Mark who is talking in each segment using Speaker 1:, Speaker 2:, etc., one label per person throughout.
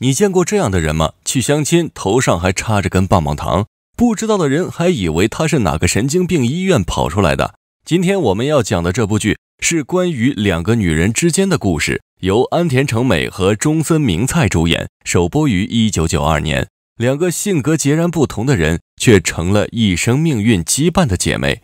Speaker 1: 你见过这样的人吗？去相亲，头上还插着根棒棒糖，不知道的人还以为他是哪个神经病医院跑出来的。今天我们要讲的这部剧是关于两个女人之间的故事，由安田成美和中森明菜主演，首播于一九九二年。两个性格截然不同的人，却成了一生命运羁绊的姐妹。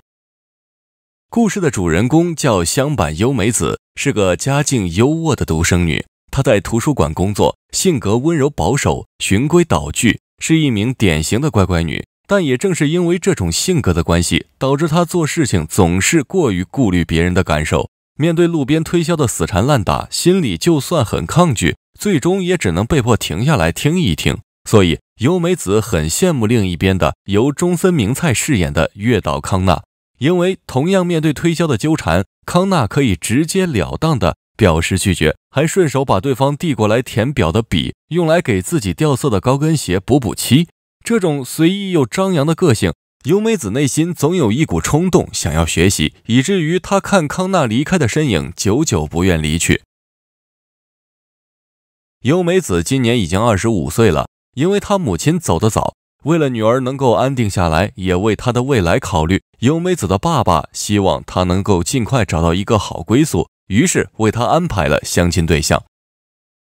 Speaker 1: 故事的主人公叫香坂优美子，是个家境优渥的独生女。她在图书馆工作，性格温柔保守，循规蹈矩，是一名典型的乖乖女。但也正是因为这种性格的关系，导致她做事情总是过于顾虑别人的感受。面对路边推销的死缠烂打，心里就算很抗拒，最终也只能被迫停下来听一听。所以，由美子很羡慕另一边的由中森明菜饰演的月岛康纳，因为同样面对推销的纠缠，康纳可以直接了当的。表示拒绝，还顺手把对方递过来填表的笔用来给自己掉色的高跟鞋补补漆。这种随意又张扬的个性，由美子内心总有一股冲动想要学习，以至于她看康纳离开的身影，久久不愿离去。由美子今年已经二十五岁了，因为她母亲走得早，为了女儿能够安定下来，也为她的未来考虑，由美子的爸爸希望她能够尽快找到一个好归宿。于是为他安排了相亲对象，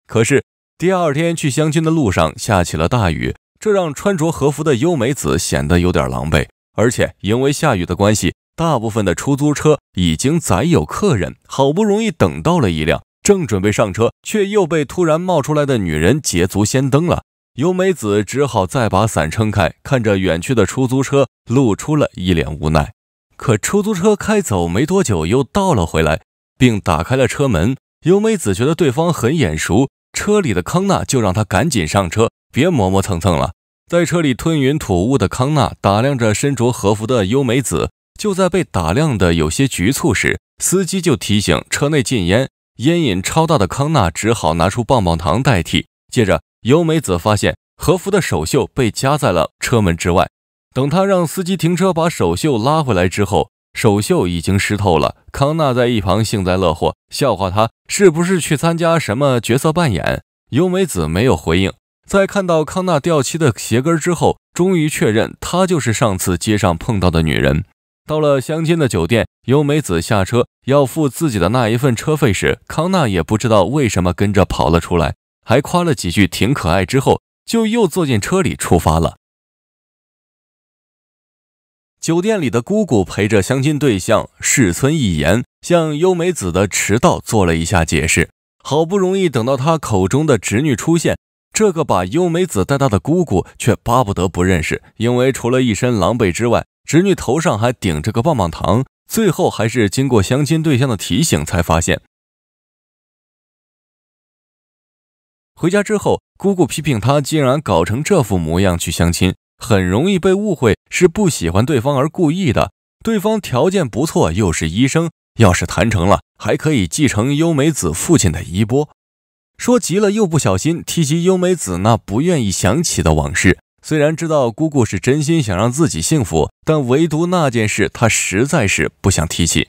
Speaker 1: 可是第二天去相亲的路上下起了大雨，这让穿着和服的优美子显得有点狼狈。而且因为下雨的关系，大部分的出租车已经载有客人。好不容易等到了一辆，正准备上车，却又被突然冒出来的女人捷足先登了。优美子只好再把伞撑开，看着远去的出租车，露出了一脸无奈。可出租车开走没多久，又倒了回来。并打开了车门。优美子觉得对方很眼熟，车里的康纳就让他赶紧上车，别磨磨蹭蹭了。在车里吞云吐雾的康纳打量着身着和服的优美子，就在被打量的有些局促时，司机就提醒车内禁烟，烟瘾超大的康纳只好拿出棒棒糖代替。接着，优美子发现和服的手袖被夹在了车门之外，等他让司机停车把手袖拉回来之后。手袖已经湿透了，康纳在一旁幸灾乐祸，笑话他是不是去参加什么角色扮演。尤美子没有回应，在看到康纳掉漆的鞋跟之后，终于确认她就是上次街上碰到的女人。到了乡间的酒店，尤美子下车要付自己的那一份车费时，康纳也不知道为什么跟着跑了出来，还夸了几句挺可爱，之后就又坐进车里出发了。酒店里的姑姑陪着相亲对象世村一言，向优美子的迟到做了一下解释。好不容易等到他口中的侄女出现，这个把优美子带大的姑姑却巴不得不认识，因为除了一身狼狈之外，侄女头上还顶着个棒棒糖。最后还是经过相亲对象的提醒，才发现。回家之后，姑姑批评他竟然搞成这副模样去相亲。很容易被误会是不喜欢对方而故意的。对方条件不错，又是医生，要是谈成了，还可以继承优美子父亲的衣钵。说急了又不小心提及优美子那不愿意想起的往事。虽然知道姑姑是真心想让自己幸福，但唯独那件事，她实在是不想提起。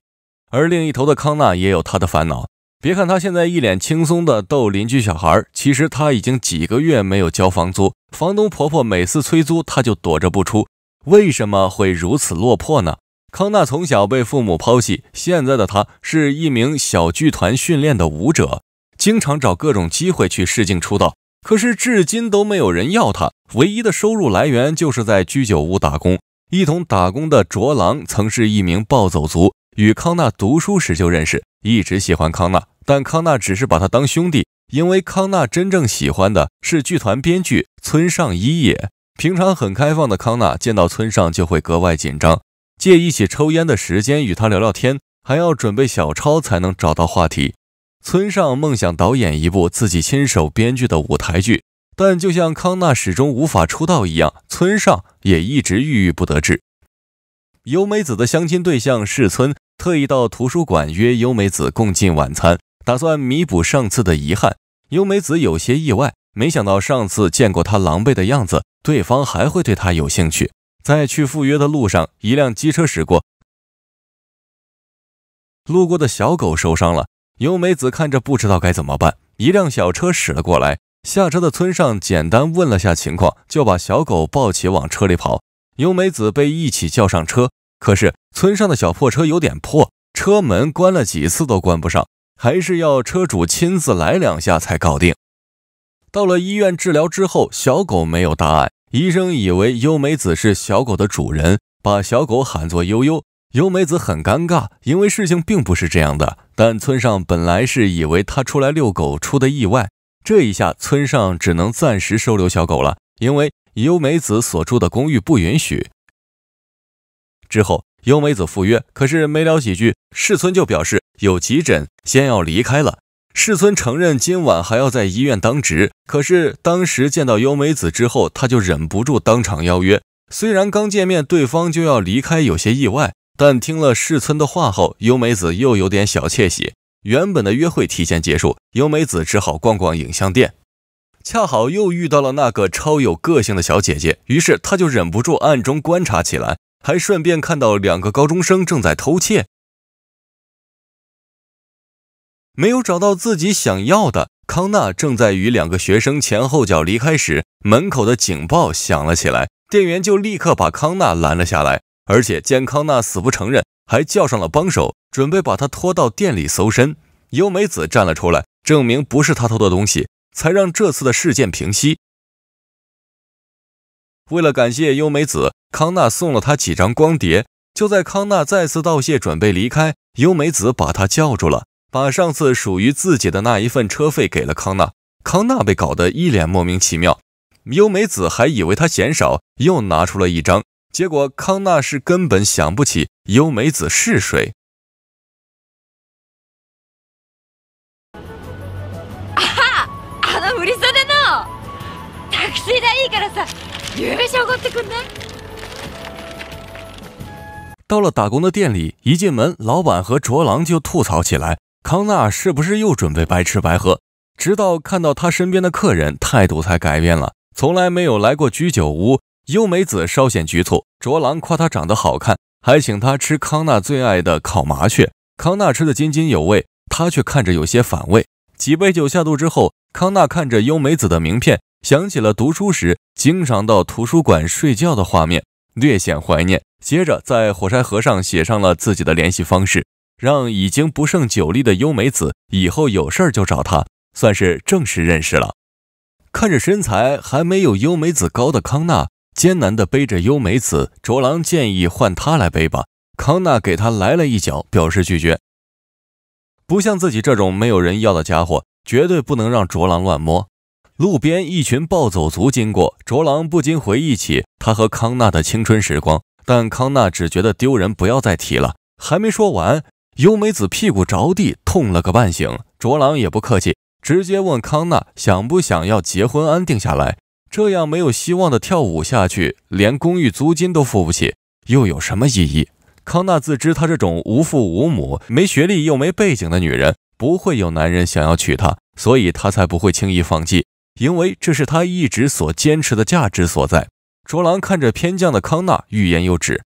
Speaker 1: 而另一头的康纳也有他的烦恼。别看他现在一脸轻松的逗邻居小孩儿，其实他已经几个月没有交房租。房东婆婆每次催租，他就躲着不出。为什么会如此落魄呢？康纳从小被父母抛弃，现在的他是一名小剧团训练的舞者，经常找各种机会去试镜出道，可是至今都没有人要他。唯一的收入来源就是在居酒屋打工。一同打工的卓郎曾是一名暴走族。与康纳读书时就认识，一直喜欢康纳，但康纳只是把他当兄弟，因为康纳真正喜欢的是剧团编剧村上一也。平常很开放的康纳见到村上就会格外紧张，借一起抽烟的时间与他聊聊天，还要准备小抄才能找到话题。村上梦想导演一部自己亲手编剧的舞台剧，但就像康纳始终无法出道一样，村上也一直郁郁不得志。由美子的相亲对象是村。特意到图书馆约优美子共进晚餐，打算弥补上次的遗憾。优美子有些意外，没想到上次见过他狼狈的样子，对方还会对他有兴趣。在去赴约的路上，一辆机车驶过，路过的小狗受伤了。优美子看着不知道该怎么办。一辆小车驶了过来，下车的村上简单问了下情况，就把小狗抱起往车里跑。优美子被一起叫上车。可是村上的小破车有点破，车门关了几次都关不上，还是要车主亲自来两下才搞定。到了医院治疗之后，小狗没有大碍，医生以为优美子是小狗的主人，把小狗喊作悠悠。优美子很尴尬，因为事情并不是这样的。但村上本来是以为他出来遛狗出的意外，这一下村上只能暂时收留小狗了，因为优美子所住的公寓不允许。之后，优美子赴约，可是没聊几句，世村就表示有急诊，先要离开了。世村承认今晚还要在医院当值，可是当时见到优美子之后，他就忍不住当场邀约。虽然刚见面，对方就要离开，有些意外，但听了世村的话后，优美子又有点小窃喜。原本的约会提前结束，优美子只好逛逛影像店，恰好又遇到了那个超有个性的小姐姐，于是她就忍不住暗中观察起来。还顺便看到两个高中生正在偷窃，没有找到自己想要的。康纳正在与两个学生前后脚离开时，门口的警报响了起来，店员就立刻把康纳拦了下来，而且见康纳死不承认，还叫上了帮手，准备把他拖到店里搜身。优美子站了出来，证明不是他偷的东西，才让这次的事件平息。为了感谢优美子，康纳送了她几张光碟。就在康纳再次道谢，准备离开，优美子把他叫住了，把上次属于自己的那一份车费给了康纳。康纳被搞得一脸莫名其妙。优美子还以为他嫌少，又拿出了一张。结果康纳是根本想不起优美子是谁。啊，あの無理そうでタクシーいいからさ。优美子，我得跟到了打工的店里，一进门，老板和卓郎就吐槽起来：“康纳是不是又准备白吃白喝？”直到看到他身边的客人，态度才改变了。从来没有来过居酒屋，优美子稍显局促。卓郎夸她长得好看，还请她吃康纳最爱的烤麻雀。康纳吃得津津有味，他却看着有些反胃。几杯酒下肚之后，康纳看着优美子的名片。想起了读书时经常到图书馆睡觉的画面，略显怀念。接着，在火柴盒上写上了自己的联系方式，让已经不胜酒力的优美子以后有事儿就找他，算是正式认识了。看着身材还没有优美子高的康纳，艰难地背着优美子，卓郎建议换他来背吧。康纳给他来了一脚，表示拒绝。不像自己这种没有人要的家伙，绝对不能让卓郎乱摸。路边一群暴走族经过，卓郎不禁回忆起他和康纳的青春时光，但康纳只觉得丢人，不要再提了。还没说完，优美子屁股着地，痛了个半醒。卓郎也不客气，直接问康纳想不想要结婚，安定下来。这样没有希望的跳舞下去，连公寓租金都付不起，又有什么意义？康纳自知她这种无父无母、没学历又没背景的女人，不会有男人想要娶她，所以他才不会轻易放弃。因为这是他一直所坚持的价值所在。卓郎看着偏将的康纳，欲言又止。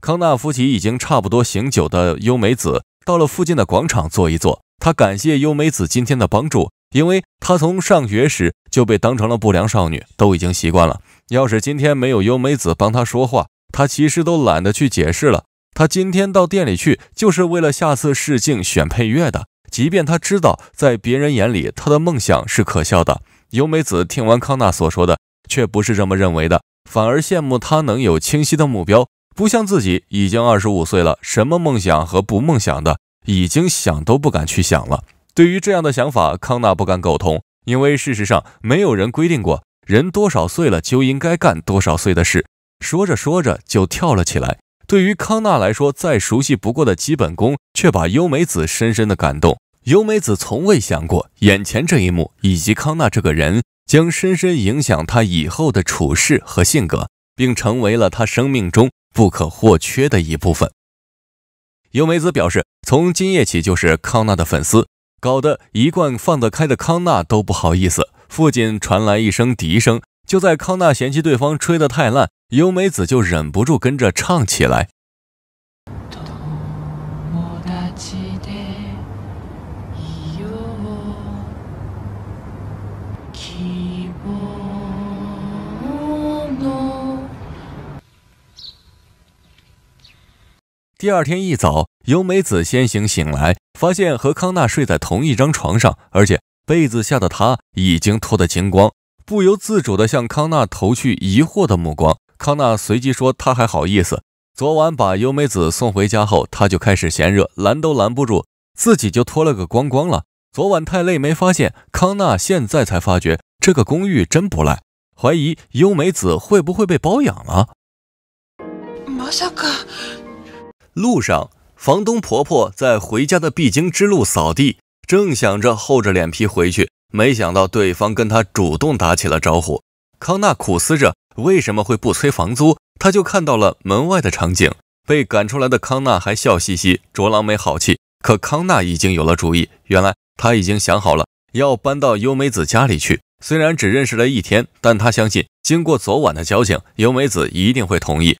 Speaker 1: 康纳扶起已经差不多醒酒的优美子，到了附近的广场坐一坐。他感谢优美子今天的帮助，因为他从上学时就被当成了不良少女，都已经习惯了。要是今天没有优美子帮他说话，他其实都懒得去解释了。他今天到店里去，就是为了下次试镜选配乐的。即便他知道，在别人眼里，他的梦想是可笑的。优美子听完康纳所说的，却不是这么认为的，反而羡慕他能有清晰的目标，不像自己已经二十五岁了，什么梦想和不梦想的，已经想都不敢去想了。对于这样的想法，康纳不敢苟同，因为事实上，没有人规定过人多少岁了就应该干多少岁的事。说着说着就跳了起来。对于康纳来说，再熟悉不过的基本功，却把优美子深深的感动。尤美子从未想过，眼前这一幕以及康纳这个人，将深深影响他以后的处事和性格，并成为了他生命中不可或缺的一部分。尤美子表示，从今夜起就是康纳的粉丝，搞得一贯放得开的康纳都不好意思。附近传来一声笛声，就在康纳嫌弃对方吹得太烂，尤美子就忍不住跟着唱起来。第二天一早，优美子先行醒来，发现和康纳睡在同一张床上，而且被子下的她已经脱得精光，不由自主地向康纳投去疑惑的目光。康纳随即说：“他还好意思？昨晚把优美子送回家后，他就开始嫌热，拦都拦不住，自己就脱了个光光了。昨晚太累，没发现。康纳现在才发觉这个公寓真不赖，怀疑优美子会不会被包养了。”马莎卡。路上，房东婆婆在回家的必经之路扫地，正想着厚着脸皮回去，没想到对方跟她主动打起了招呼。康纳苦思着为什么会不催房租，他就看到了门外的场景：被赶出来的康纳还笑嘻嘻，卓郎没好气。可康纳已经有了主意，原来他已经想好了要搬到尤美子家里去。虽然只认识了一天，但他相信经过昨晚的交情，尤美子一定会同意。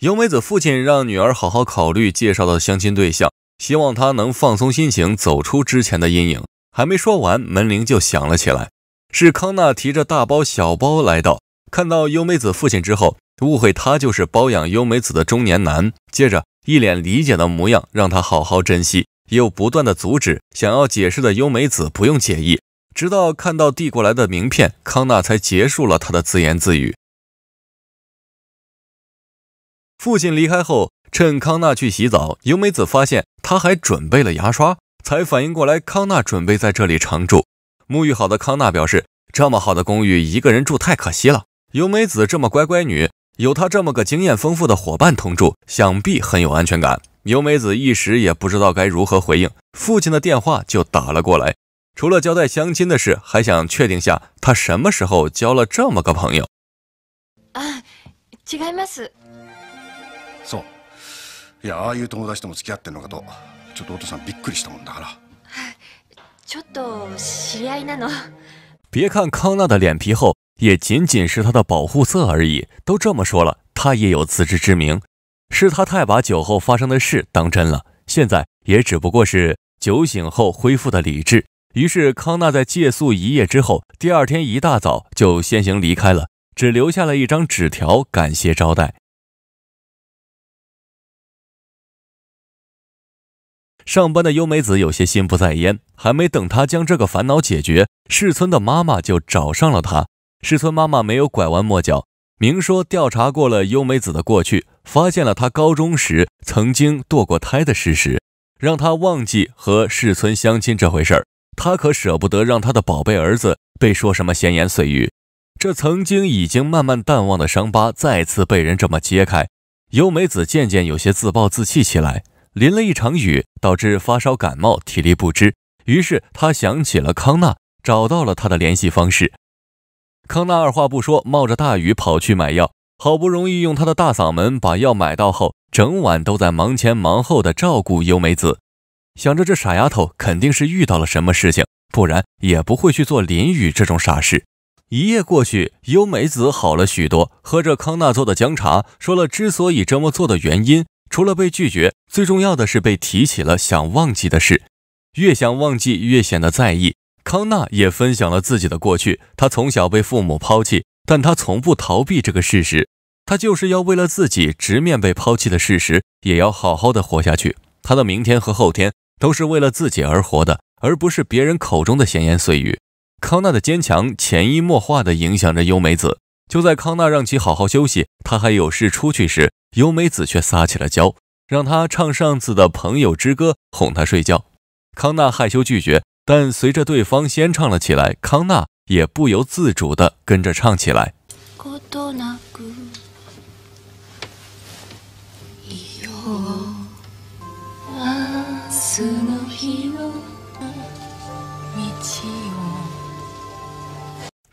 Speaker 1: 优美子父亲让女儿好好考虑介绍的相亲对象，希望她能放松心情，走出之前的阴影。还没说完，门铃就响了起来，是康纳提着大包小包来到，看到优美子父亲之后，误会他就是包养优美子的中年男，接着一脸理解的模样，让他好好珍惜，又不断的阻止想要解释的优美子不用介意。直到看到递过来的名片，康纳才结束了他的自言自语。父亲离开后，趁康纳去洗澡，由美子发现他还准备了牙刷，才反应过来康纳准备在这里常住。沐浴好的康纳表示，这么好的公寓一个人住太可惜了。由美子这么乖乖女，有她这么个经验丰富的伙伴同住，想必很有安全感。由美子一时也不知道该如何回应，父亲的电话就打了过来，除了交代相亲的事，还想确定下他什么时候交了这么个朋友。いなの别看康纳的脸皮厚，也仅仅是他的保护色而已。都这么说了，他也有自知之明，是他太把酒后发生的事当真了。现在也只不过是酒醒后恢复的理智。于是康纳在借宿一夜之后，第二天一大早就先行离开了，只留下了一张纸条，感谢招待。上班的优美子有些心不在焉，还没等她将这个烦恼解决，世村的妈妈就找上了她。世村妈妈没有拐弯抹角，明说调查过了优美子的过去，发现了她高中时曾经堕过胎的事实，让她忘记和世村相亲这回事儿。她可舍不得让她的宝贝儿子被说什么闲言碎语。这曾经已经慢慢淡忘的伤疤再次被人这么揭开，优美子渐渐有些自暴自弃起来。淋了一场雨，导致发烧感冒，体力不支。于是他想起了康纳，找到了他的联系方式。康纳二话不说，冒着大雨跑去买药。好不容易用他的大嗓门把药买到后，整晚都在忙前忙后的照顾优美子。想着这傻丫头肯定是遇到了什么事情，不然也不会去做淋雨这种傻事。一夜过去，优美子好了许多，喝着康纳做的姜茶，说了之所以这么做的原因。除了被拒绝，最重要的是被提起了想忘记的事，越想忘记越显得在意。康纳也分享了自己的过去，他从小被父母抛弃，但他从不逃避这个事实，他就是要为了自己直面被抛弃的事实，也要好好的活下去。他的明天和后天都是为了自己而活的，而不是别人口中的闲言碎语。康纳的坚强潜移默化的影响着优美子。就在康纳让其好好休息，他还有事出去时，尤美子却撒起了娇，让他唱上次的朋友之歌哄他睡觉。康纳害羞拒绝，但随着对方先唱了起来，康纳也不由自主地跟着唱起来。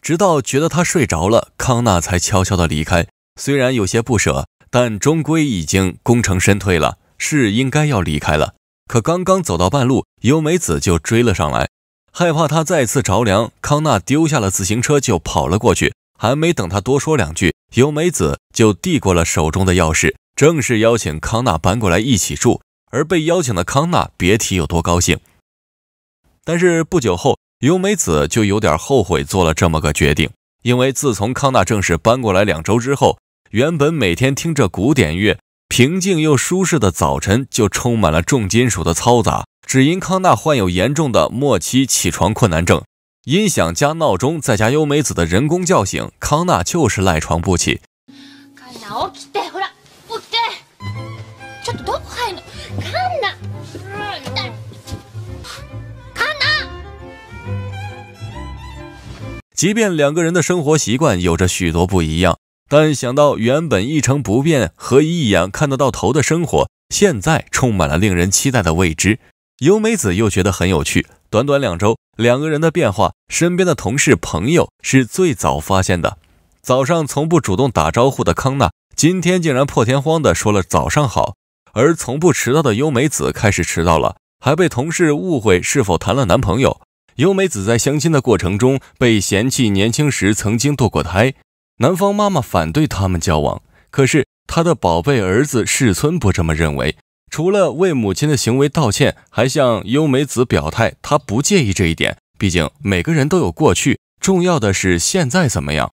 Speaker 1: 直到觉得他睡着了，康纳才悄悄地离开。虽然有些不舍，但终归已经功成身退了，是应该要离开了。可刚刚走到半路，尤美子就追了上来，害怕他再次着凉，康纳丢下了自行车就跑了过去。还没等他多说两句，尤美子就递过了手中的钥匙，正式邀请康纳搬过来一起住。而被邀请的康纳别提有多高兴。但是不久后。优美子就有点后悔做了这么个决定，因为自从康纳正式搬过来两周之后，原本每天听着古典乐、平静又舒适的早晨，就充满了重金属的嘈杂。只因康纳患有严重的末期起床困难症，音响加闹钟再加优美子的人工叫醒，康纳就是赖床不起。即便两个人的生活习惯有着许多不一样，但想到原本一成不变和一眼看得到头的生活，现在充满了令人期待的未知，优美子又觉得很有趣。短短两周，两个人的变化，身边的同事朋友是最早发现的。早上从不主动打招呼的康纳，今天竟然破天荒的说了早上好；而从不迟到的优美子开始迟到了，还被同事误会是否谈了男朋友。由美子在相亲的过程中被嫌弃，年轻时曾经堕过胎，男方妈妈反对他们交往。可是他的宝贝儿子世村不这么认为，除了为母亲的行为道歉，还向优美子表态，他不介意这一点。毕竟每个人都有过去，重要的是现在怎么样。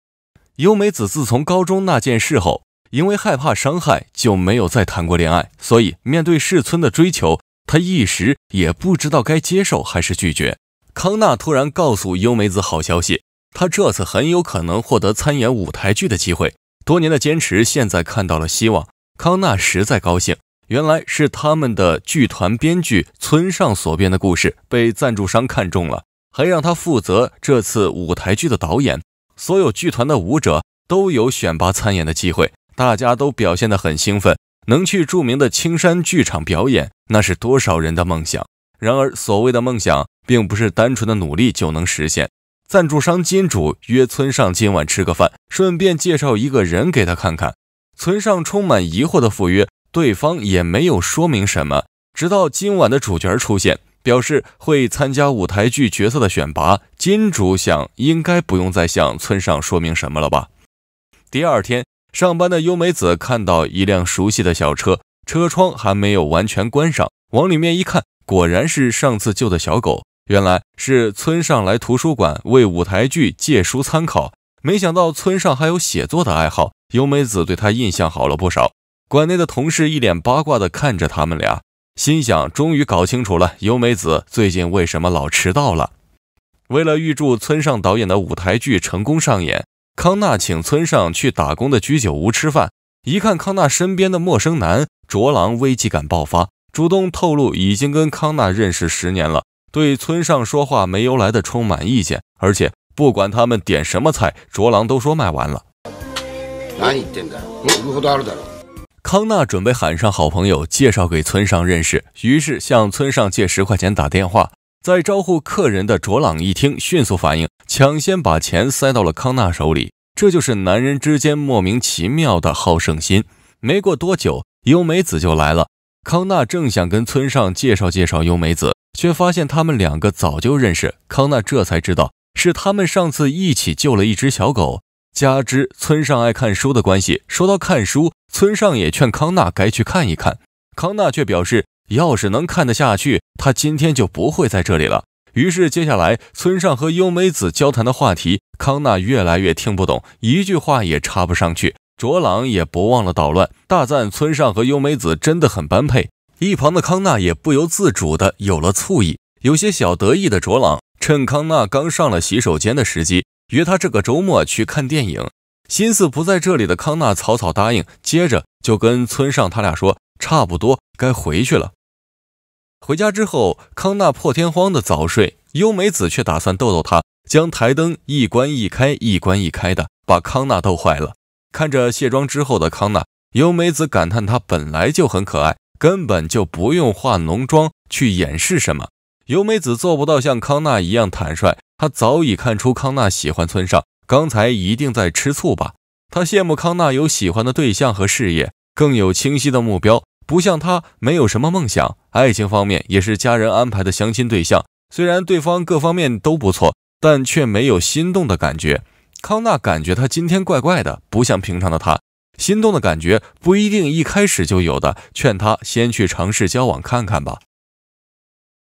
Speaker 1: 优美子自从高中那件事后，因为害怕伤害，就没有再谈过恋爱，所以面对世村的追求，他一时也不知道该接受还是拒绝。康纳突然告诉优美子好消息，他这次很有可能获得参演舞台剧的机会。多年的坚持，现在看到了希望，康纳实在高兴。原来是他们的剧团编剧村上所编的故事被赞助商看中了，还让他负责这次舞台剧的导演。所有剧团的舞者都有选拔参演的机会，大家都表现得很兴奋。能去著名的青山剧场表演，那是多少人的梦想。然而，所谓的梦想，并不是单纯的努力就能实现。赞助商金主约村上今晚吃个饭，顺便介绍一个人给他看看。村上充满疑惑的赴约，对方也没有说明什么。直到今晚的主角出现，表示会参加舞台剧角色的选拔。金主想，应该不用再向村上说明什么了吧。第二天上班的优美子看到一辆熟悉的小车，车窗还没有完全关上，往里面一看。果然是上次救的小狗，原来是村上来图书馆为舞台剧借书参考。没想到村上还有写作的爱好，尤美子对他印象好了不少。馆内的同事一脸八卦地看着他们俩，心想：终于搞清楚了尤美子最近为什么老迟到了。为了预祝村上导演的舞台剧成功上演，康纳请村上去打工的居酒屋吃饭。一看康纳身边的陌生男卓郎，危机感爆发。主动透露已经跟康纳认识十年了，对村上说话没由来的充满意见，而且不管他们点什么菜，卓朗都说卖完了。康纳准备喊上好朋友介绍给村上认识，于是向村上借十块钱打电话。在招呼客人的卓朗一听，迅速反应，抢先把钱塞到了康纳手里。这就是男人之间莫名其妙的好胜心。没过多久，优美子就来了。康纳正想跟村上介绍介绍优美子，却发现他们两个早就认识。康纳这才知道是他们上次一起救了一只小狗，加之村上爱看书的关系，说到看书，村上也劝康纳该去看一看。康纳却表示，要是能看得下去，他今天就不会在这里了。于是，接下来村上和优美子交谈的话题，康纳越来越听不懂，一句话也插不上去。卓朗也不忘了捣乱，大赞村上和优美子真的很般配。一旁的康纳也不由自主的有了醋意，有些小得意的卓朗趁康纳刚上了洗手间的时机，约他这个周末去看电影。心思不在这里的康纳草草答应，接着就跟村上他俩说差不多该回去了。回家之后，康纳破天荒的早睡，优美子却打算逗逗他，将台灯一关一开，一关一开的，把康纳逗坏了。看着卸妆之后的康纳，由美子感叹：“她本来就很可爱，根本就不用化浓妆去掩饰什么。”由美子做不到像康纳一样坦率，她早已看出康纳喜欢村上，刚才一定在吃醋吧？她羡慕康纳有喜欢的对象和事业，更有清晰的目标，不像他没有什么梦想。爱情方面也是家人安排的相亲对象，虽然对方各方面都不错，但却没有心动的感觉。康纳感觉他今天怪怪的，不像平常的他。心动的感觉不一定一开始就有的，劝他先去尝试交往看看吧。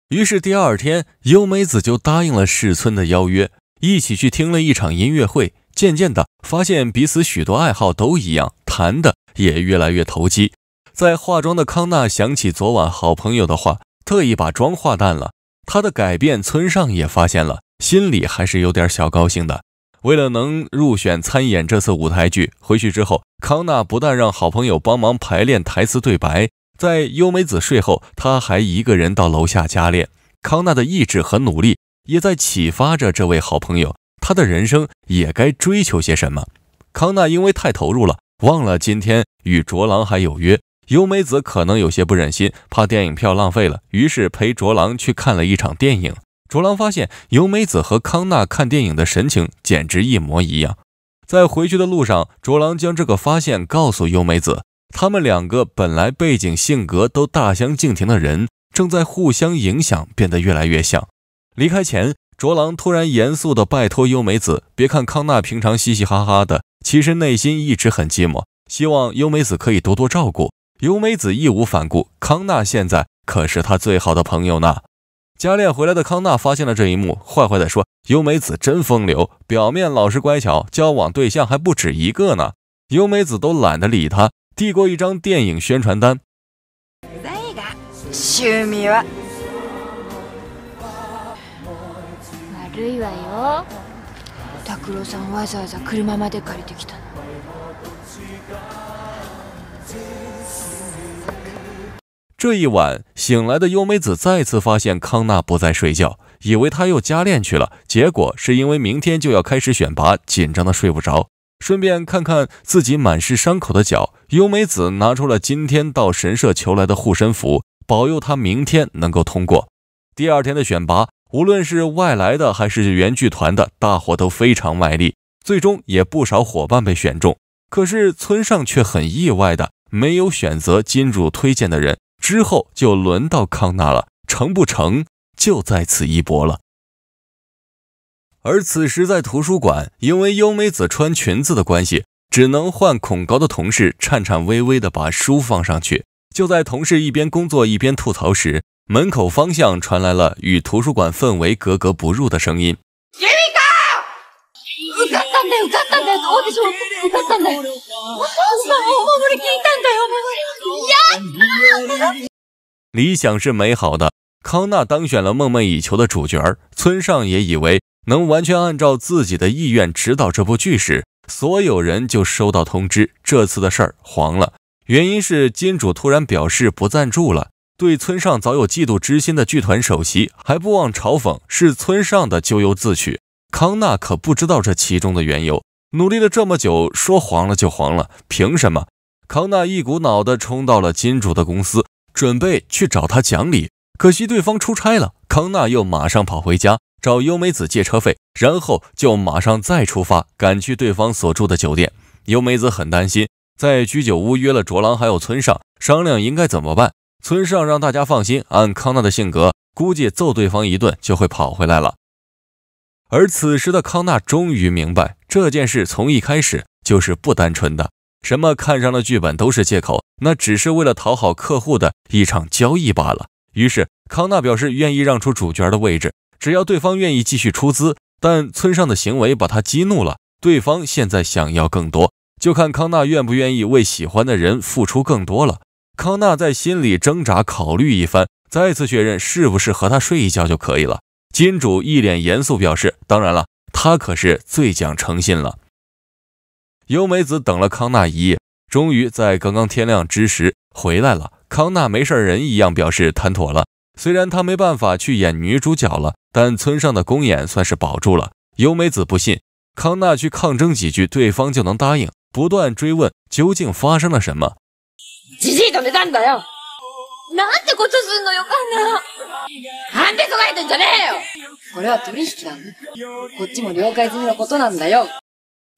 Speaker 1: 于是第二天，优美子就答应了世村的邀约，一起去听了一场音乐会。渐渐的，发现彼此许多爱好都一样，谈的也越来越投机。在化妆的康纳想起昨晚好朋友的话，特意把妆化淡了。他的改变，村上也发现了，心里还是有点小高兴的。为了能入选参演这次舞台剧，回去之后，康纳不但让好朋友帮忙排练台词对白，在优美子睡后，他还一个人到楼下加练。康纳的意志和努力也在启发着这位好朋友，他的人生也该追求些什么。康纳因为太投入了，忘了今天与卓郎还有约。优美子可能有些不忍心，怕电影票浪费了，于是陪卓郎去看了一场电影。卓郎发现尤美子和康纳看电影的神情简直一模一样。在回去的路上，卓郎将这个发现告诉尤美子。他们两个本来背景性格都大相径庭的人，正在互相影响，变得越来越像。离开前，卓郎突然严肃地拜托尤美子：“别看康纳平常嘻嘻哈哈的，其实内心一直很寂寞。希望尤美子可以多多照顾。”尤美子义无反顾。康纳现在可是他最好的朋友呢。加练回来的康纳发现了这一幕，坏坏的说：“优美子真风流，表面老实乖巧，交往对象还不止一个呢。”优美子都懒得理他，递过一张电影宣传单。这一晚醒来的优美子再次发现康纳不再睡觉，以为他又加练去了，结果是因为明天就要开始选拔，紧张的睡不着。顺便看看自己满是伤口的脚，优美子拿出了今天到神社求来的护身符，保佑他明天能够通过。第二天的选拔，无论是外来的还是原剧团的，大伙都非常卖力，最终也不少伙伴被选中。可是村上却很意外的没有选择金主推荐的人。之后就轮到康纳了，成不成就在此一搏了。而此时在图书馆，因为优美子穿裙子的关系，只能换恐高的同事颤颤巍巍地把书放上去。就在同事一边工作一边吐槽时，门口方向传来了与图书馆氛围格格不入的声音理想是美好的。康纳当选了梦寐以求的主角，村上也以为能完全按照自己的意愿指导这部剧时，所有人就收到通知，这次的事儿黄了。原因是金主突然表示不赞助了。对村上早有嫉妒之心的剧团首席还不忘嘲讽：“是村上的咎由自取。”康纳可不知道这其中的缘由，努力了这么久，说黄了就黄了，凭什么？康纳一股脑的冲到了金主的公司，准备去找他讲理。可惜对方出差了，康纳又马上跑回家找优美子借车费，然后就马上再出发，赶去对方所住的酒店。优美子很担心，在居酒屋约了卓郎还有村上商量应该怎么办。村上让大家放心，按康纳的性格，估计揍对方一顿就会跑回来了。而此时的康纳终于明白，这件事从一开始就是不单纯的。什么看上的剧本都是借口，那只是为了讨好客户的一场交易罢了。于是康纳表示愿意让出主角的位置，只要对方愿意继续出资。但村上的行为把他激怒了，对方现在想要更多，就看康纳愿不愿意为喜欢的人付出更多了。康纳在心里挣扎，考虑一番，再次确认是不是和他睡一觉就可以了。金主一脸严肃表示：“当然了，他可是最讲诚信了。”优美子等了康纳一夜，终于在刚刚天亮之时回来了。康纳没事人一样，表示谈妥了。虽然他没办法去演女主角了，但村上的公演算是保住了。优美子不信，康纳去抗争几句，对方就能答应。不断追问究竟发生了什么。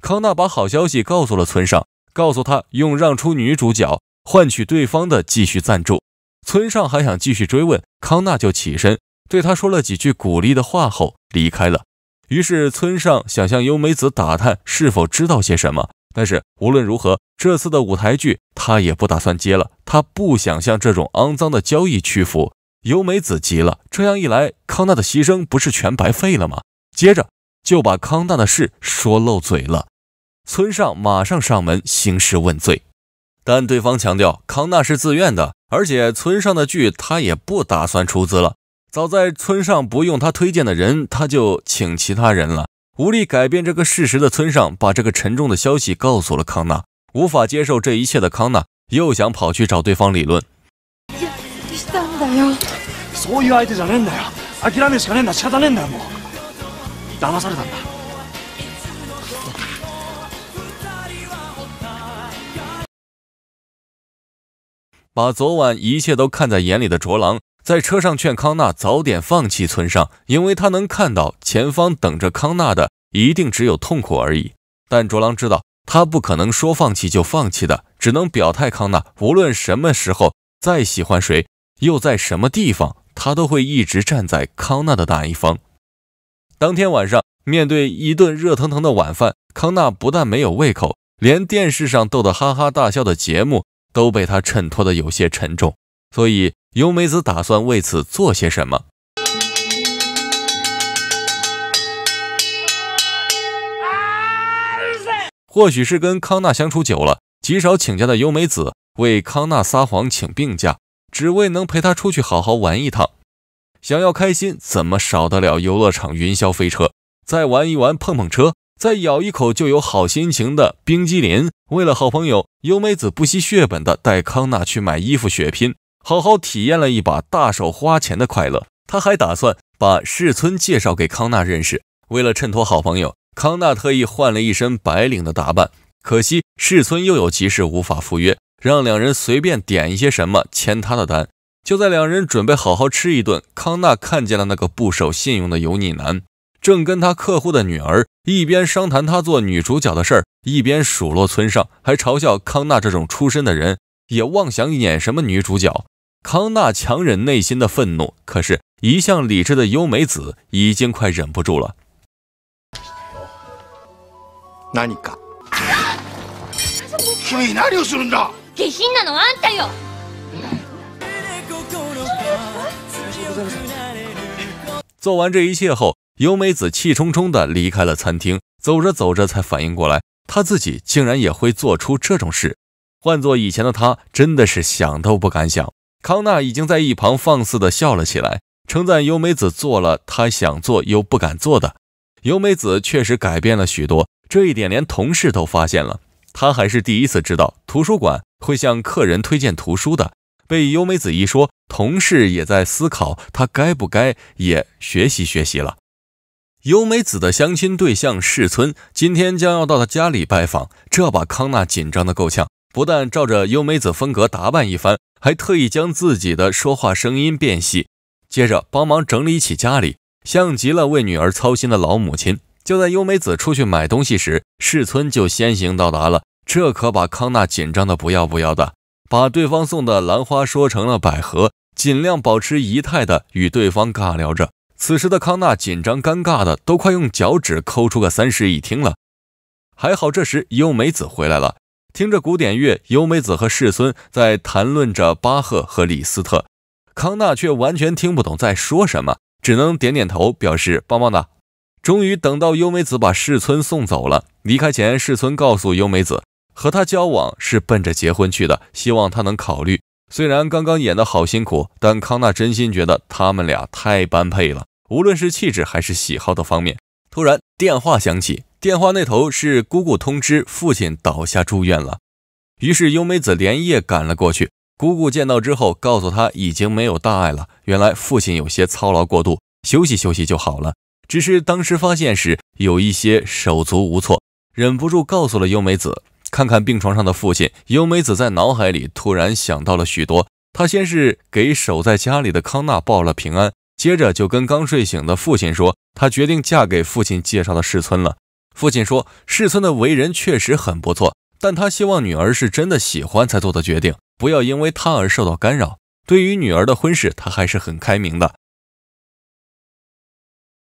Speaker 1: 康纳把好消息告诉了村上，告诉他用让出女主角换取对方的继续赞助。村上还想继续追问，康纳就起身对他说了几句鼓励的话后离开了。于是村上想向尤美子打探是否知道些什么，但是无论如何，这次的舞台剧他也不打算接了，他不想向这种肮脏的交易屈服。尤美子急了，这样一来，康纳的牺牲不是全白费了吗？接着就把康纳的事说漏嘴了。村上马上上门兴师问罪，但对方强调康纳是自愿的，而且村上的剧他也不打算出资了。早在村上不用他推荐的人，他就请其他人了。无力改变这个事实的村上，把这个沉重的消息告诉了康纳。无法接受这一切的康纳，又想跑去找对方理论。把昨晚一切都看在眼里的卓郎，在车上劝康纳早点放弃村上，因为他能看到前方等着康纳的一定只有痛苦而已。但卓郎知道他不可能说放弃就放弃的，只能表态：康纳无论什么时候再喜欢谁，又在什么地方，他都会一直站在康纳的那一方。当天晚上，面对一顿热腾腾的晚饭，康纳不但没有胃口，连电视上逗得哈哈大笑的节目。都被他衬托得有些沉重，所以尤美子打算为此做些什么。或许是跟康纳相处久了，极少请假的尤美子为康纳撒谎请病假，只为能陪他出去好好玩一趟。想要开心，怎么少得了游乐场云霄飞车？再玩一玩碰碰车。再咬一口就有好心情的冰激凌。为了好朋友优美子，不惜血本的带康纳去买衣服，血拼，好好体验了一把大手花钱的快乐。他还打算把世村介绍给康纳认识。为了衬托好朋友，康纳特意换了一身白领的打扮。可惜世村又有急事无法赴约，让两人随便点一些什么，签他的单。就在两人准备好好吃一顿，康纳看见了那个不守信用的油腻男，正跟他客户的女儿。一边商谈他做女主角的事儿，一边数落村上，还嘲笑康纳这种出身的人也妄想演什么女主角。康纳强忍内心的愤怒，可是，一向理智的优美子已经快忍不住了。做完这一切后。尤美子气冲冲地离开了餐厅，走着走着才反应过来，她自己竟然也会做出这种事。换做以前的她，真的是想都不敢想。康纳已经在一旁放肆地笑了起来，称赞尤美子做了她想做又不敢做的。尤美子确实改变了许多，这一点连同事都发现了。他还是第一次知道图书馆会向客人推荐图书的。被尤美子一说，同事也在思考他该不该也学习学习了。优美子的相亲对象世村今天将要到她家里拜访，这把康纳紧张的够呛。不但照着优美子风格打扮一番，还特意将自己的说话声音变细。接着帮忙整理起家里，像极了为女儿操心的老母亲。就在优美子出去买东西时，世村就先行到达了，这可把康纳紧张的不要不要的。把对方送的兰花说成了百合，尽量保持仪态的与对方尬聊着。此时的康纳紧张尴尬的都快用脚趾抠出个三室一厅了，还好这时优美子回来了，听着古典乐，优美子和世孙在谈论着巴赫和李斯特，康纳却完全听不懂在说什么，只能点点头表示棒棒的。终于等到优美子把世村送走了，离开前世村告诉优美子，和他交往是奔着结婚去的，希望他能考虑。虽然刚刚演的好辛苦，但康纳真心觉得他们俩太般配了。无论是气质还是喜好的方面，突然电话响起，电话那头是姑姑通知父亲倒下住院了。于是优美子连夜赶了过去。姑姑见到之后，告诉她已经没有大碍了。原来父亲有些操劳过度，休息休息就好了。只是当时发现时有一些手足无措，忍不住告诉了优美子。看看病床上的父亲，优美子在脑海里突然想到了许多。她先是给守在家里的康纳报了平安。接着就跟刚睡醒的父亲说，她决定嫁给父亲介绍的世村了。父亲说，世村的为人确实很不错，但他希望女儿是真的喜欢才做的决定，不要因为他而受到干扰。对于女儿的婚事，他还是很开明的。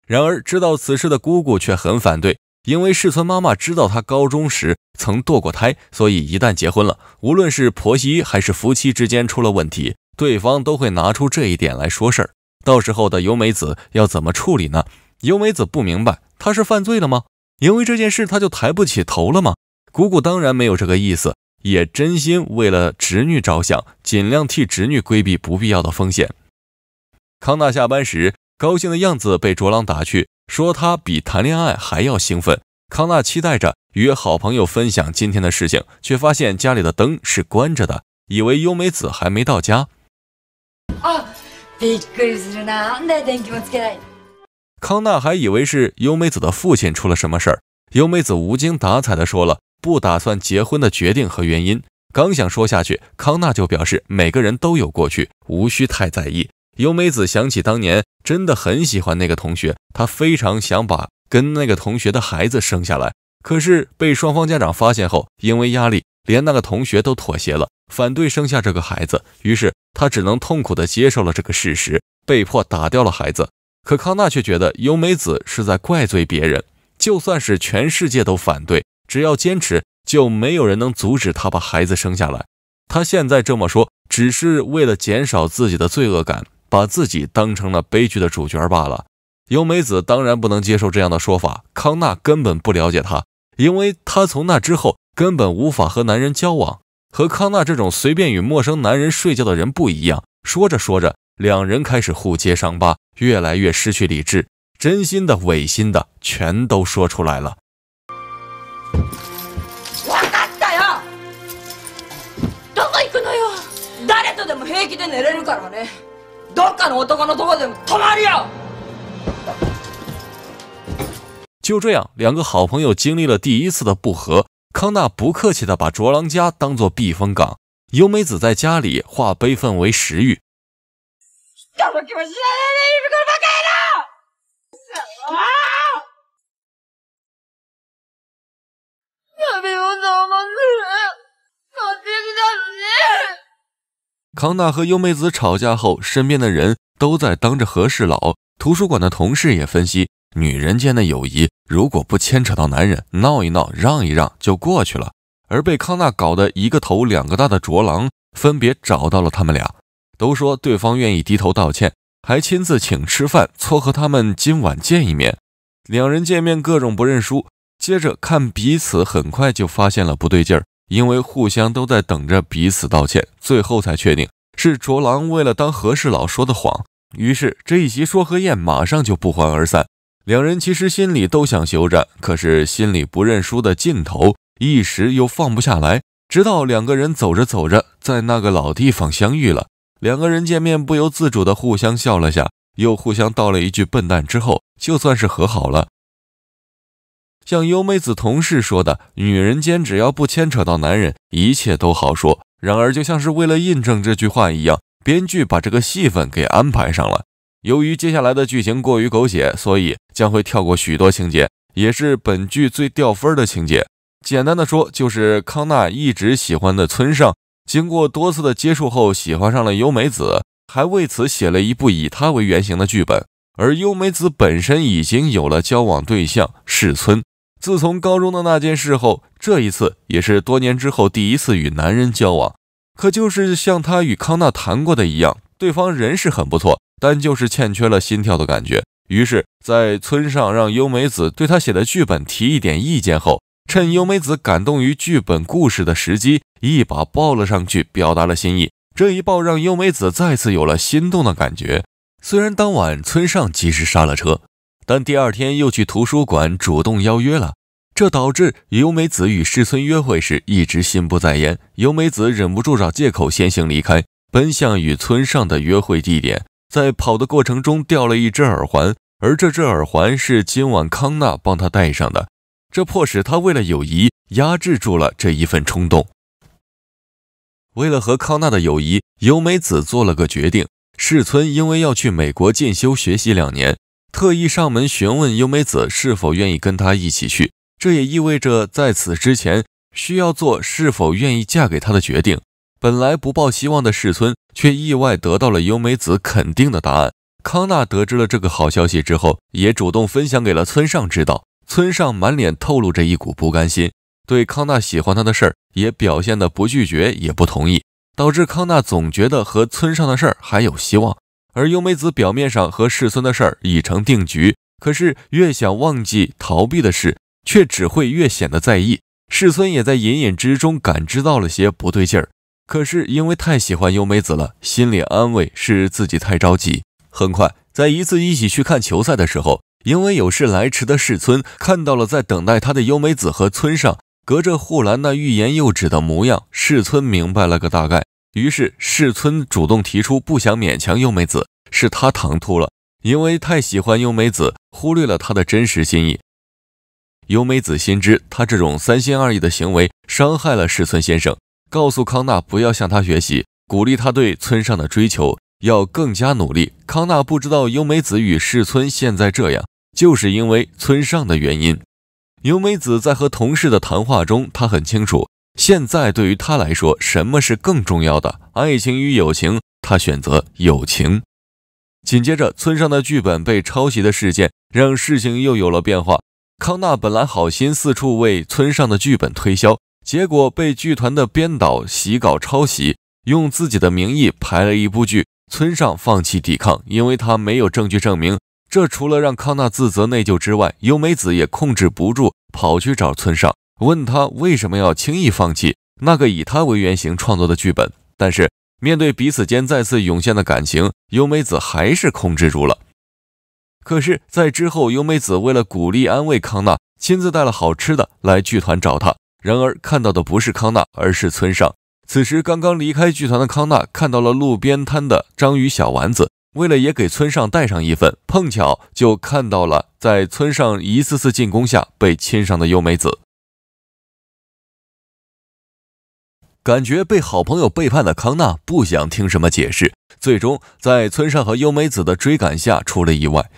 Speaker 1: 然而，知道此事的姑姑却很反对，因为世村妈妈知道她高中时曾堕过胎，所以一旦结婚了，无论是婆媳还是夫妻之间出了问题，对方都会拿出这一点来说事儿。到时候的尤美子要怎么处理呢？尤美子不明白，她是犯罪了吗？因为这件事她就抬不起头了吗？姑姑当然没有这个意思，也真心为了侄女着想，尽量替侄女规避不必要的风险。康纳下班时高兴的样子被卓朗打趣，说他比谈恋爱还要兴奋。康纳期待着与好朋友分享今天的事情，却发现家里的灯是关着的，以为尤美子还没到家。啊！康纳还以为是尤美子的父亲出了什么事儿，尤美子无精打采地说了不打算结婚的决定和原因。刚想说下去，康纳就表示每个人都有过去，无需太在意。尤美子想起当年真的很喜欢那个同学，她非常想把跟那个同学的孩子生下来，可是被双方家长发现后，因为压力。连那个同学都妥协了，反对生下这个孩子，于是他只能痛苦地接受了这个事实，被迫打掉了孩子。可康纳却觉得尤美子是在怪罪别人，就算是全世界都反对，只要坚持，就没有人能阻止他把孩子生下来。他现在这么说，只是为了减少自己的罪恶感，把自己当成了悲剧的主角罢了。尤美子当然不能接受这样的说法，康纳根本不了解他，因为他从那之后。根本无法和男人交往，和康纳这种随便与陌生男人睡觉的人不一样。说着说着，两人开始互揭伤疤，越来越失去理智，真心的、违心的全都说出来了。我だよ。どこ行くのよ。誰とでも平気で寝れるからね。どっかの男のとこでも泊まるよ。就这样，两个好朋友经历了第一次的不和。康纳不客气地把卓郎家当作避风港。优美子在家里化悲愤为食欲。啊！康纳和优美子吵架后，身边的人都在当着和事佬。图书馆的同事也分析女人间的友谊。如果不牵扯到男人，闹一闹，让一让就过去了。而被康纳搞得一个头两个大的卓狼，分别找到了他们俩，都说对方愿意低头道歉，还亲自请吃饭，撮合他们今晚见一面。两人见面各种不认输，接着看彼此，很快就发现了不对劲儿，因为互相都在等着彼此道歉。最后才确定是卓狼为了当和事佬说的谎。于是这一席说和宴马上就不欢而散。两人其实心里都想休战，可是心里不认输的劲头一时又放不下来。直到两个人走着走着，在那个老地方相遇了。两个人见面，不由自主的互相笑了下，又互相道了一句“笨蛋”之后，就算是和好了。像优美子同事说的：“女人间只要不牵扯到男人，一切都好说。”然而，就像是为了印证这句话一样，编剧把这个戏份给安排上了。由于接下来的剧情过于狗血，所以将会跳过许多情节，也是本剧最掉分的情节。简单的说，就是康纳一直喜欢的村上，经过多次的接触后，喜欢上了优美子，还为此写了一部以他为原型的剧本。而优美子本身已经有了交往对象世村，自从高中的那件事后，这一次也是多年之后第一次与男人交往。可就是像他与康纳谈过的一样，对方人是很不错。但就是欠缺了心跳的感觉。于是，在村上让优美子对他写的剧本提一点意见后，趁优美子感动于剧本故事的时机，一把抱了上去，表达了心意。这一抱让优美子再次有了心动的感觉。虽然当晚村上及时刹了车，但第二天又去图书馆主动邀约了。这导致优美子与市村约会时一直心不在焉。优美子忍不住找借口先行离开，奔向与村上的约会地点。在跑的过程中掉了一只耳环，而这只耳环是今晚康纳帮他戴上的，这迫使他为了友谊压制住了这一份冲动。为了和康纳的友谊，尤美子做了个决定。世村因为要去美国进修学习两年，特意上门询问尤美子是否愿意跟他一起去，这也意味着在此之前需要做是否愿意嫁给他的决定。本来不抱希望的世村，却意外得到了由美子肯定的答案。康纳得知了这个好消息之后，也主动分享给了村上知道。村上满脸透露着一股不甘心，对康纳喜欢他的事儿也表现的不拒绝也不同意，导致康纳总觉得和村上的事儿还有希望。而优美子表面上和世村的事儿已成定局，可是越想忘记逃避的事，却只会越显得在意。世村也在隐隐之中感知到了些不对劲儿。可是因为太喜欢优美子了，心里安慰是自己太着急。很快，在一次一起去看球赛的时候，因为有事来迟的市村看到了在等待他的优美子和村上，隔着护栏那欲言又止的模样，市村明白了个大概。于是市村主动提出不想勉强优美子，是他唐突了，因为太喜欢优美子，忽略了他的真实心意。优美子心知他这种三心二意的行为伤害了市村先生。告诉康纳不要向他学习，鼓励他对村上的追求要更加努力。康纳不知道由美子与世村现在这样，就是因为村上的原因。由美子在和同事的谈话中，他很清楚，现在对于他来说，什么是更重要的——爱情与友情，他选择友情。紧接着，村上的剧本被抄袭的事件，让事情又有了变化。康纳本来好心四处为村上的剧本推销。结果被剧团的编导洗稿抄袭，用自己的名义排了一部剧。村上放弃抵抗，因为他没有证据证明。这除了让康纳自责内疚之外，由美子也控制不住，跑去找村上，问他为什么要轻易放弃那个以他为原型创作的剧本。但是面对彼此间再次涌现的感情，由美子还是控制住了。可是，在之后，由美子为了鼓励安慰康纳，亲自带了好吃的来剧团找他。然而看到的不是康纳，而是村上。此时刚刚离开剧团的康纳看到了路边摊的章鱼小丸子，为了也给村上带上一份，碰巧就看到了在村上一次次进攻下被亲上的优美子。感觉被好朋友背叛的康纳不想听什么解释，最终在村上和优美子的追赶下出了意外。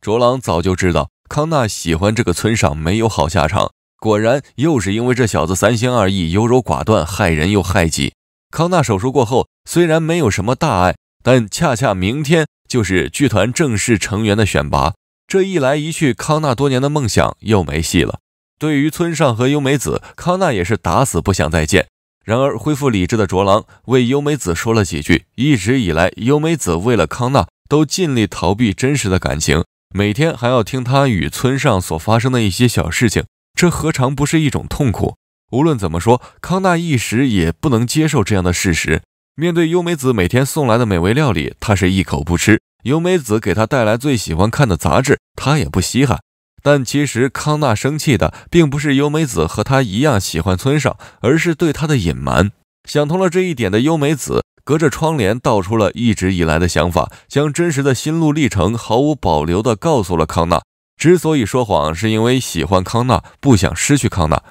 Speaker 1: 卓朗早就知道康纳喜欢这个村上没有好下场。果然，又是因为这小子三心二意、优柔寡断，害人又害己。康纳手术过后，虽然没有什么大碍，但恰恰明天就是剧团正式成员的选拔。这一来一去，康纳多年的梦想又没戏了。对于村上和优美子，康纳也是打死不想再见。然而，恢复理智的卓郎为优美子说了几句。一直以来，优美子为了康纳都尽力逃避真实的感情，每天还要听他与村上所发生的一些小事情。这何尝不是一种痛苦？无论怎么说，康纳一时也不能接受这样的事实。面对优美子每天送来的美味料理，他是一口不吃；优美子给他带来最喜欢看的杂志，他也不稀罕。但其实，康纳生气的并不是优美子和他一样喜欢村上，而是对他的隐瞒。想通了这一点的优美子，隔着窗帘道出了一直以来的想法，将真实的心路历程毫无保留地告诉了康纳。之所以说谎，是因为喜欢康纳，不想失去康纳。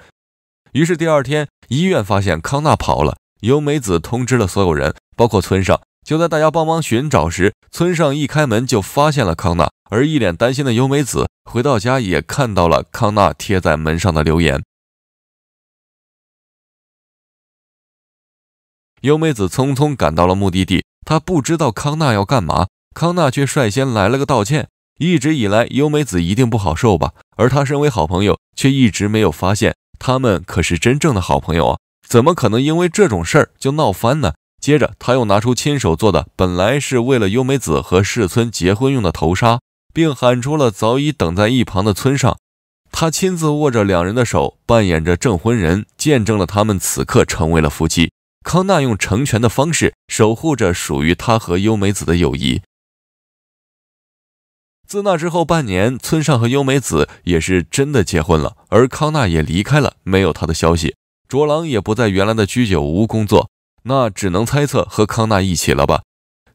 Speaker 1: 于是第二天，医院发现康纳跑了，由美子通知了所有人，包括村上。就在大家帮忙寻找时，村上一开门就发现了康纳，而一脸担心的由美子回到家也看到了康纳贴在门上的留言。优美子匆匆赶到了目的地，她不知道康纳要干嘛，康纳却率先来了个道歉。一直以来，优美子一定不好受吧？而他身为好朋友，却一直没有发现。他们可是真正的好朋友啊，怎么可能因为这种事儿就闹翻呢？接着，他又拿出亲手做的，本来是为了优美子和世村结婚用的头纱，并喊出了早已等在一旁的村上。他亲自握着两人的手，扮演着证婚人，见证了他们此刻成为了夫妻。康纳用成全的方式，守护着属于他和优美子的友谊。自那之后半年，村上和优美子也是真的结婚了，而康纳也离开了，没有他的消息。卓郎也不在原来的居酒屋工作，那只能猜测和康纳一起了吧。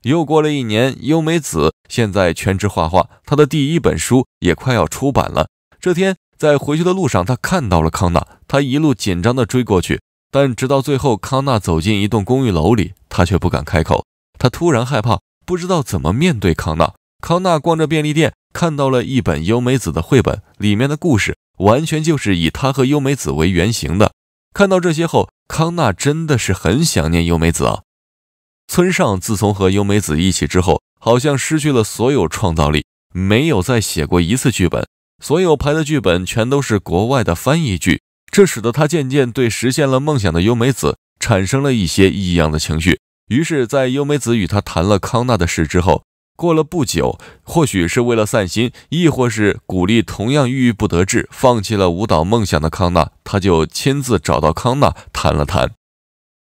Speaker 1: 又过了一年，优美子现在全职画画，她的第一本书也快要出版了。这天在回去的路上，她看到了康纳，她一路紧张地追过去，但直到最后，康纳走进一栋公寓楼里，她却不敢开口。她突然害怕，不知道怎么面对康纳。康纳逛着便利店，看到了一本优美子的绘本，里面的故事完全就是以他和优美子为原型的。看到这些后，康纳真的是很想念优美子啊！村上自从和优美子一起之后，好像失去了所有创造力，没有再写过一次剧本，所有排的剧本全都是国外的翻译剧。这使得他渐渐对实现了梦想的优美子产生了一些异样的情绪。于是，在优美子与他谈了康纳的事之后。过了不久，或许是为了散心，亦或是鼓励同样郁郁不得志、放弃了舞蹈梦想的康纳，他就亲自找到康纳谈了谈。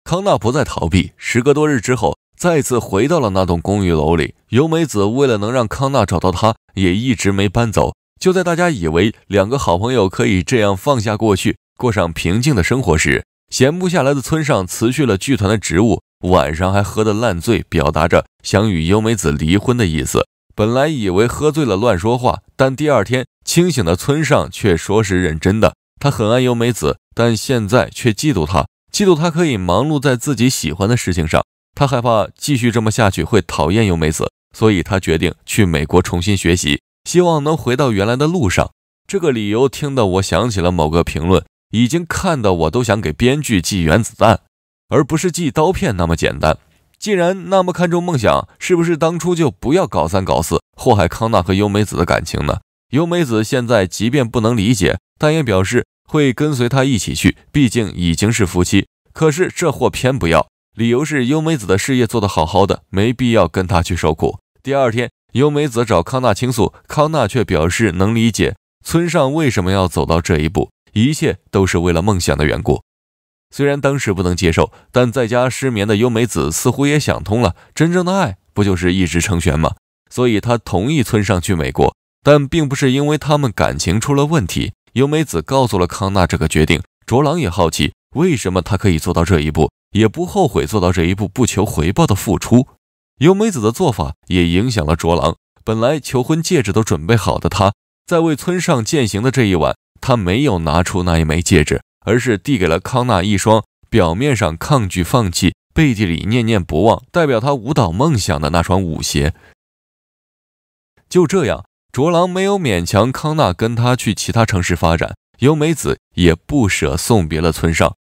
Speaker 1: 康纳不再逃避。时隔多日之后，再次回到了那栋公寓楼里。由美子为了能让康纳找到她，也一直没搬走。就在大家以为两个好朋友可以这样放下过去，过上平静的生活时，闲不下来的村上辞去了剧团的职务。晚上还喝得烂醉，表达着想与优美子离婚的意思。本来以为喝醉了乱说话，但第二天清醒的村上却说是认真的。他很爱优美子，但现在却嫉妒她，嫉妒她可以忙碌在自己喜欢的事情上。他害怕继续这么下去会讨厌优美子，所以他决定去美国重新学习，希望能回到原来的路上。这个理由听得我想起了某个评论，已经看得我都想给编剧寄原子弹。而不是寄刀片那么简单。既然那么看重梦想，是不是当初就不要搞三搞四，祸害康纳和优美子的感情呢？优美子现在即便不能理解，但也表示会跟随他一起去，毕竟已经是夫妻。可是这货偏不要，理由是优美子的事业做得好好的，没必要跟他去受苦。第二天，优美子找康纳倾诉，康纳却表示能理解村上为什么要走到这一步，一切都是为了梦想的缘故。虽然当时不能接受，但在家失眠的尤美子似乎也想通了，真正的爱不就是一直成全吗？所以她同意村上去美国，但并不是因为他们感情出了问题。尤美子告诉了康纳这个决定，卓朗也好奇为什么他可以做到这一步，也不后悔做到这一步，不求回报的付出。尤美子的做法也影响了卓朗，本来求婚戒指都准备好的他，在为村上践行的这一晚，他没有拿出那一枚戒指。而是递给了康纳一双表面上抗拒放弃，背地里念念不忘代表他舞蹈梦想的那双舞鞋。就这样，卓郎没有勉强康纳跟他去其他城市发展，尤美子也不舍送别了村上。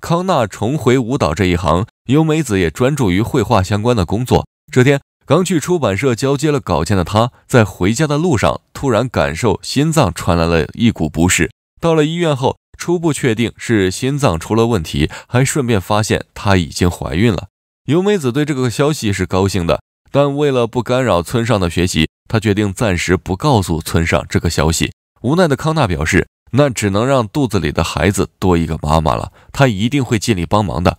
Speaker 1: 康纳重回舞蹈这一行，尤美子也专注于绘画相关的工作。这天刚去出版社交接了稿件的他，在回家的路上突然感受心脏传来了一股不适，到了医院后。初步确定是心脏出了问题，还顺便发现她已经怀孕了。优美子对这个消息是高兴的，但为了不干扰村上的学习，她决定暂时不告诉村上这个消息。无奈的康纳表示，那只能让肚子里的孩子多一个妈妈了。他一定会尽力帮忙的。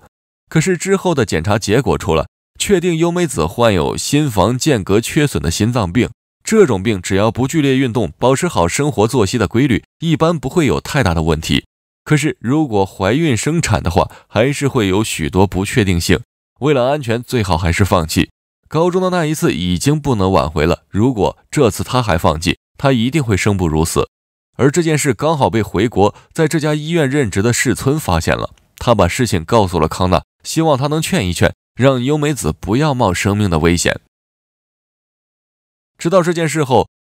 Speaker 1: 可是之后的检查结果出来，确定优美子患有心房间隔缺损的心脏病。这种病只要不剧烈运动，保持好生活作息的规律。一般不会有太大的问题，可是如果怀孕生产的话，还是会有许多不确定性。为了安全，最好还是放弃。高中的那一次已经不能挽回了，如果这次他还放弃，他一定会生不如死。而这件事刚好被回国在这家医院任职的世村发现了，他把事情告诉了康纳，希望他能劝一劝，让优美子不要冒生命的危险。知道这件事后。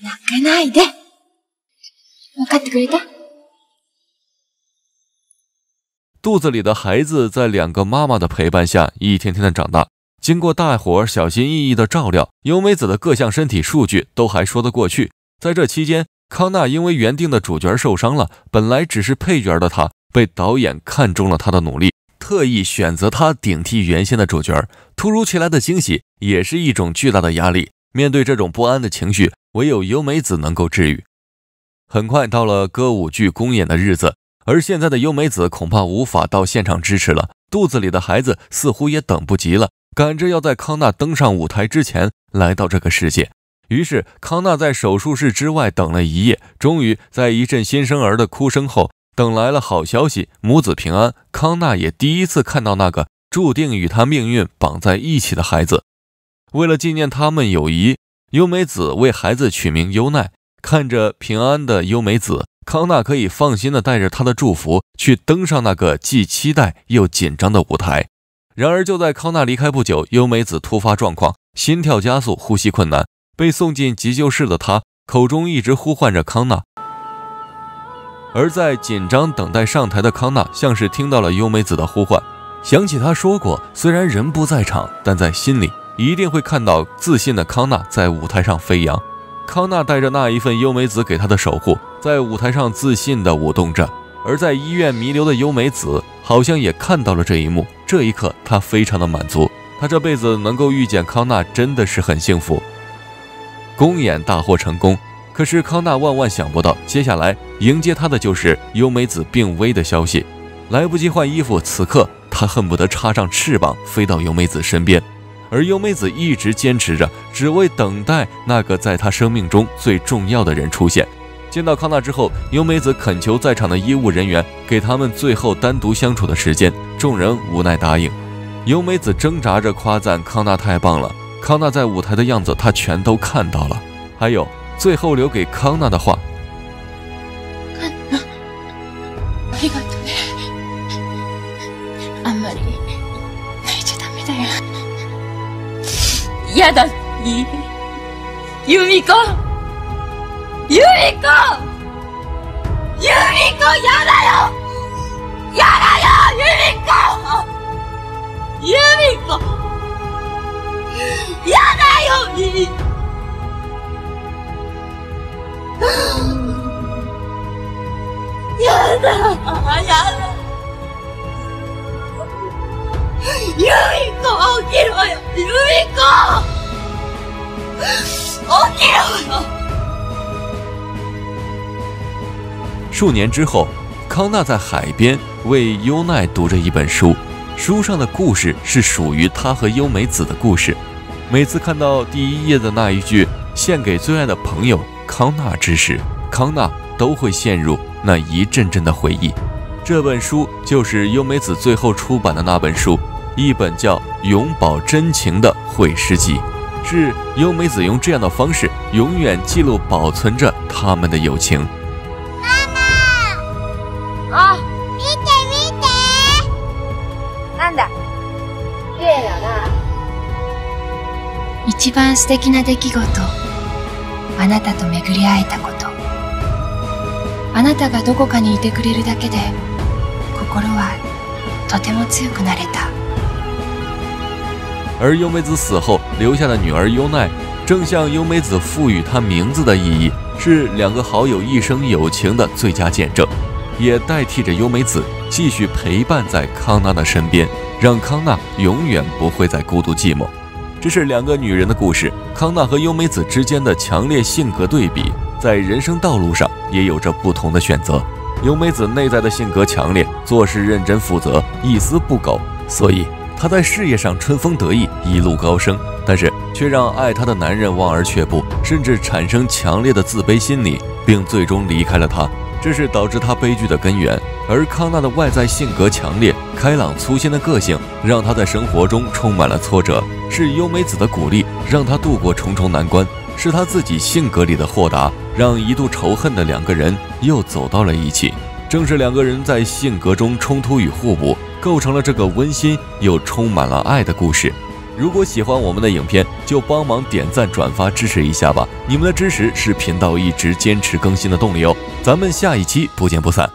Speaker 1: 哭不哭的，我听到了。肚子里的孩子在两个妈妈的陪伴下，一天天的长大。经过大伙儿小心翼翼的照料，由美子的各项身体数据都还说得过去。在这期间，康纳因为原定的主角受伤了，本来只是配角的他，被导演看中了他的努力，特意选择他顶替原先的主角。突如其来的惊喜也是一种巨大的压力。面对这种不安的情绪。唯有尤美子能够治愈。很快到了歌舞剧公演的日子，而现在的尤美子恐怕无法到现场支持了。肚子里的孩子似乎也等不及了，赶着要在康纳登上舞台之前来到这个世界。于是，康纳在手术室之外等了一夜，终于在一阵新生儿的哭声后，等来了好消息：母子平安。康纳也第一次看到那个注定与他命运绑在一起的孩子。为了纪念他们友谊。优美子为孩子取名优奈，看着平安的优美子，康纳可以放心的带着她的祝福去登上那个既期待又紧张的舞台。然而，就在康纳离开不久，优美子突发状况，心跳加速，呼吸困难，被送进急救室的她口中一直呼唤着康纳。而在紧张等待上台的康纳，像是听到了优美子的呼唤，想起她说过，虽然人不在场，但在心里。一定会看到自信的康纳在舞台上飞扬。康纳带着那一份优美子给他的守护，在舞台上自信的舞动着。而在医院弥留的优美子，好像也看到了这一幕。这一刻，他非常的满足。他这辈子能够遇见康纳，真的是很幸福。公演大获成功，可是康纳万万想不到，接下来迎接他的就是优美子病危的消息。来不及换衣服，此刻他恨不得插上翅膀飞到优美子身边。而优美子一直坚持着，只为等待那个在她生命中最重要的人出现。见到康纳之后，优美子恳求在场的医务人员给他们最后单独相处的时间，众人无奈答应。优美子挣扎着夸赞康纳太棒了，康纳在舞台的样子她全都看到了，还有最后留给康纳的话。嫌だ、いい。ユミコユミコユミコ嫌だよ嫌だよユミコユミコ嫌だよやだやだ尤 o 克，e 醒！尤里克，醒醒！数年之后，康纳在海边为优奈读着一本书，书上的故事是属于他和优美子的故事。每次看到第一页的那一句“献给最爱的朋友康纳之时”，康纳都会陷入那一阵阵的回忆。这本书就是优美子最后出版的那本书。一本叫《永葆真情》的会诗集，是优美子用这样的方式永远记录、保存着他们的友情。妈妈啊，咪姐咪姐，慢点。谢谢啦。一番素敵な出来。あなたと巡り会えたこと、あなたがどこかにいてくれるだけで、心はとても強くなれた。而优美子死后留下的女儿优奈，正像优美子赋予她名字的意义，是两个好友一生友情的最佳见证，也代替着优美子继续陪伴在康纳的身边，让康纳永远不会再孤独寂寞。这是两个女人的故事，康纳和优美子之间的强烈性格对比，在人生道路上也有着不同的选择。优美子内在的性格强烈，做事认真负责，一丝不苟，所以。她在事业上春风得意，一路高升，但是却让爱她的男人望而却步，甚至产生强烈的自卑心理，并最终离开了她。这是导致她悲剧的根源。而康纳的外在性格强烈、开朗、粗心的个性，让他在生活中充满了挫折。是优美子的鼓励，让他度过重重难关；是他自己性格里的豁达，让一度仇恨的两个人又走到了一起。正是两个人在性格中冲突与互补。构成了这个温馨又充满了爱的故事。如果喜欢我们的影片，就帮忙点赞、转发支持一下吧！你们的支持是频道一直坚持更新的动力哦。咱们下一期不见不散。